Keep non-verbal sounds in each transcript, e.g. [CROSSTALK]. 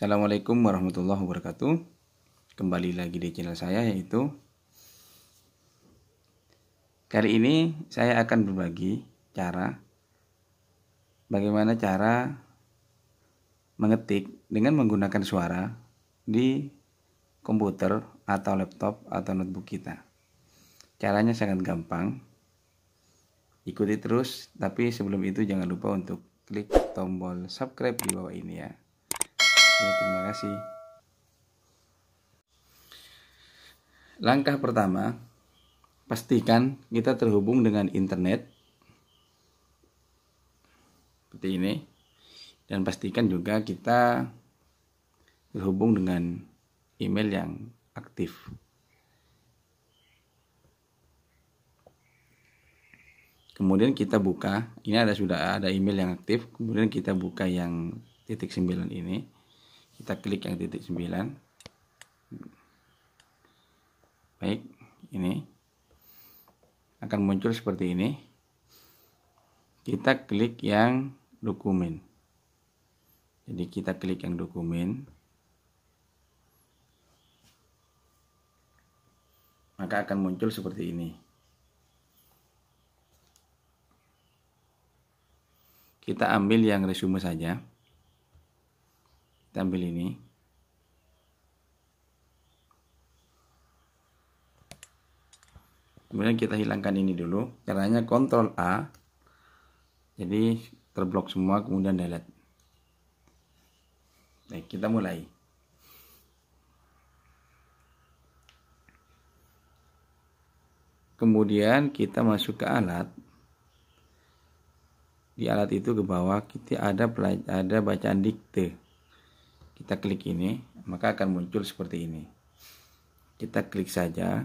Assalamualaikum warahmatullahi wabarakatuh. Kembali lagi di channel saya yaitu Kali ini saya akan berbagi cara bagaimana cara mengetik dengan menggunakan suara di komputer atau laptop atau notebook kita. Caranya sangat gampang. Ikuti terus, tapi sebelum itu jangan lupa untuk klik tombol subscribe di bawah ini ya. Ya, terima kasih. Langkah pertama, pastikan kita terhubung dengan internet seperti ini dan pastikan juga kita terhubung dengan email yang aktif kemudian kita buka ini ada sudah ada email yang aktif kemudian kita buka yang titik sembilan ini kita klik yang titik 9 baik ini akan muncul seperti ini kita klik yang dokumen jadi kita klik yang dokumen maka akan muncul seperti ini kita ambil yang resume saja kita ambil ini kemudian kita hilangkan ini dulu caranya kontrol A jadi terblok semua kemudian delete baik kita mulai kemudian kita masuk ke alat di alat itu ke bawah kita ada ada bacaan dikte kita klik ini maka akan muncul seperti ini kita klik saja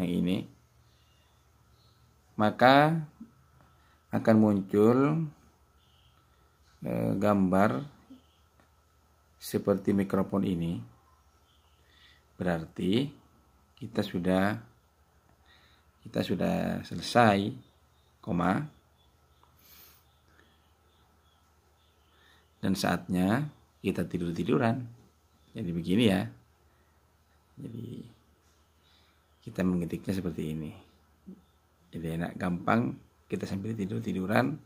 yang ini maka akan muncul eh, gambar seperti mikrofon ini berarti kita sudah kita sudah selesai koma dan saatnya kita tidur-tiduran. Jadi begini ya. Jadi kita mengetiknya seperti ini. Jadi enak gampang kita sambil tidur-tiduran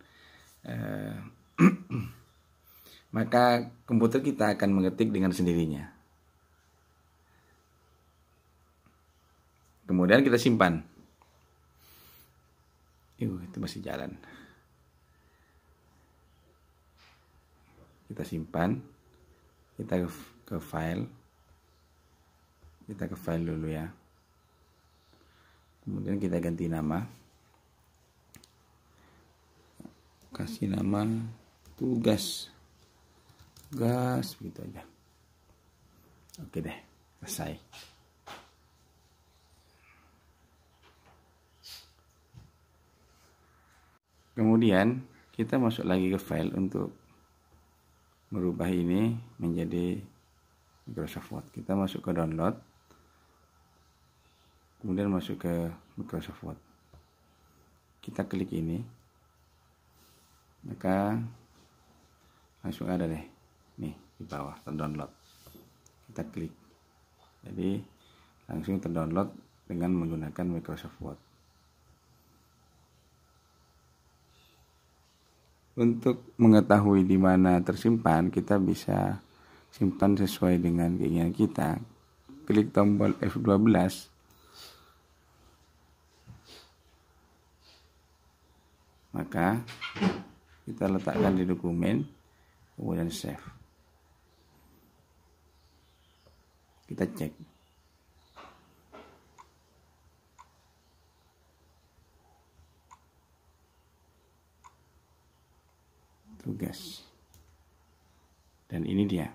eh, [CLEARS THROAT] maka komputer kita akan mengetik dengan sendirinya. Kemudian kita simpan. Yuh, itu masih jalan. kita simpan kita ke, ke file kita ke file dulu ya kemudian kita ganti nama kasih nama tugas gas gitu aja oke deh selesai kemudian kita masuk lagi ke file untuk merubah ini menjadi Microsoft Word. Kita masuk ke download. Kemudian masuk ke Microsoft Word. Kita klik ini. Maka langsung ada deh. Nih, di bawah terdownload. Kita klik. Jadi langsung terdownload dengan menggunakan Microsoft Word. Untuk mengetahui di mana tersimpan, kita bisa simpan sesuai dengan keinginan kita. Klik tombol F12 maka kita letakkan di dokumen kemudian save kita cek tugas. Dan ini dia.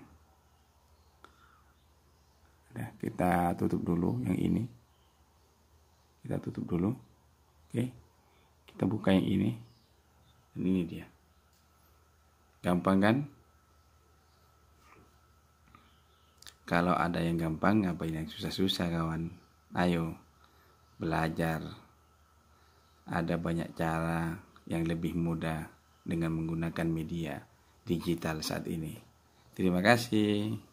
Nah, kita tutup dulu yang ini. Kita tutup dulu. Oke. Kita buka yang ini. Dan ini dia. Gampang kan? Kalau ada yang gampang, ngapain yang susah-susah kawan? Ayo, belajar. Ada banyak cara yang lebih mudah dengan menggunakan media digital saat ini. Terima kasih.